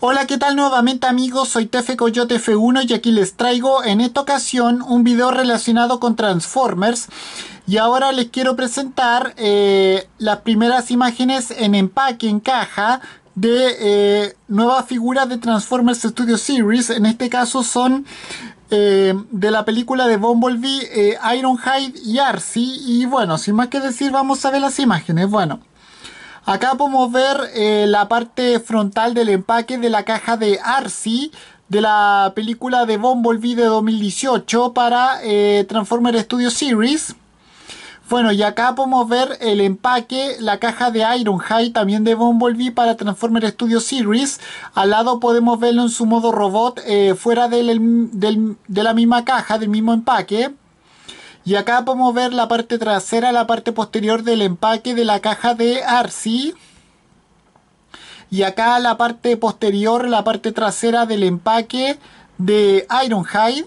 Hola, ¿qué tal nuevamente amigos? Soy Tefe Coyote F1 y aquí les traigo en esta ocasión un video relacionado con Transformers. Y ahora les quiero presentar eh, las primeras imágenes en empaque, en caja, de eh, nuevas figuras de Transformers Studio Series. En este caso son eh, de la película de Bumblebee, Ironhide y Arcee. Y bueno, sin más que decir, vamos a ver las imágenes. Bueno. Acá podemos ver eh, la parte frontal del empaque de la caja de Arcee de la película de Bumblebee de 2018 para eh, Transformer Studio Series. Bueno, y acá podemos ver el empaque, la caja de Ironhide, también de Bumblebee para Transformer Studio Series. Al lado podemos verlo en su modo robot, eh, fuera de la misma caja, del mismo empaque. Y acá podemos ver la parte trasera, la parte posterior del empaque de la caja de Arsi. Y acá la parte posterior, la parte trasera del empaque de Ironhide.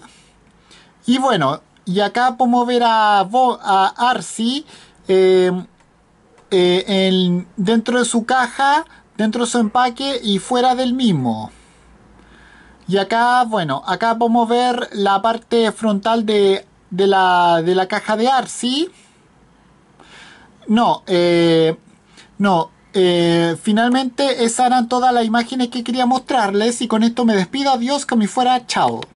Y bueno, y acá podemos ver a, a Arsi em, eh, dentro de su caja, dentro de su empaque y fuera del mismo. Y acá, bueno, acá podemos ver la parte frontal de de la, de la caja de sí No, eh, no. Eh, finalmente esas eran todas las imágenes que quería mostrarles y con esto me despido. Adiós, como me fuera. Chao.